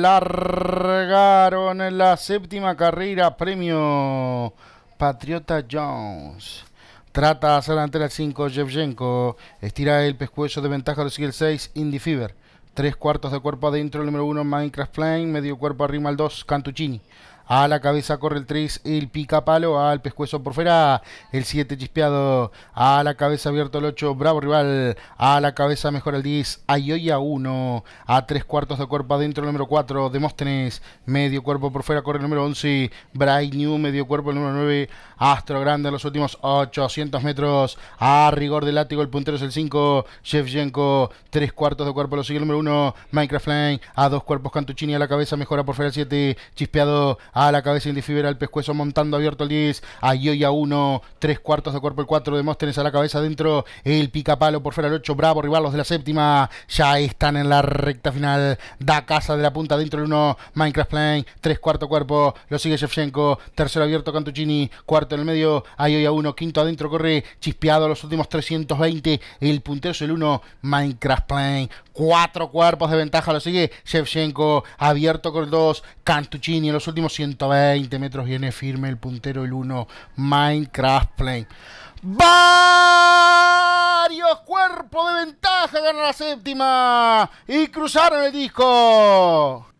Largaron en la séptima carrera premio Patriota Jones. Trata de hacer delantera el 5 Yevgenko Estira el pescuezo de ventaja, lo sigue el 6 Indy Fever. Tres cuartos de cuerpo adentro, el número 1 Minecraft Plane. Medio cuerpo arriba el 2 Cantuccini. A la cabeza corre el 3, el pica palo, al pescuezo por fuera, el 7 chispeado, a la cabeza abierto el 8, bravo rival, a la cabeza mejor el 10, Ayoya 1, a 3 cuartos de cuerpo adentro el número 4, Demóstenes, medio cuerpo por fuera corre el número 11, Bright New, medio cuerpo el número 9, Astro Grande en los últimos 800 metros, a rigor del látigo el puntero es el 5, Shevchenko, 3 cuartos de cuerpo lo sigue el número 1, Minecraft Line, a dos cuerpos Cantuccini a la cabeza mejora por fuera el 7, chispeado a la cabeza Indifibera, el pescuezo montando abierto el 10, Ayoya 1, 3 cuartos de cuerpo el 4 de Móstenes a la cabeza adentro, el pica palo por fuera el 8, bravo, Rivalos de la séptima, ya están en la recta final, da casa de la punta dentro el 1, Minecraft Plane, 3 cuarto cuerpo, lo sigue Shevchenko, tercero abierto Cantuccini, cuarto en el medio, Ayoya 1, quinto adentro corre, chispeado los últimos 320, el puntero es el 1, Minecraft Plane, cuatro cuerpos de ventaja lo sigue Shevchenko abierto con el 2 Cantuccini en los últimos 120 metros viene firme el puntero el 1 Minecraft Plane varios cuerpos de ventaja gana la séptima y cruzaron el disco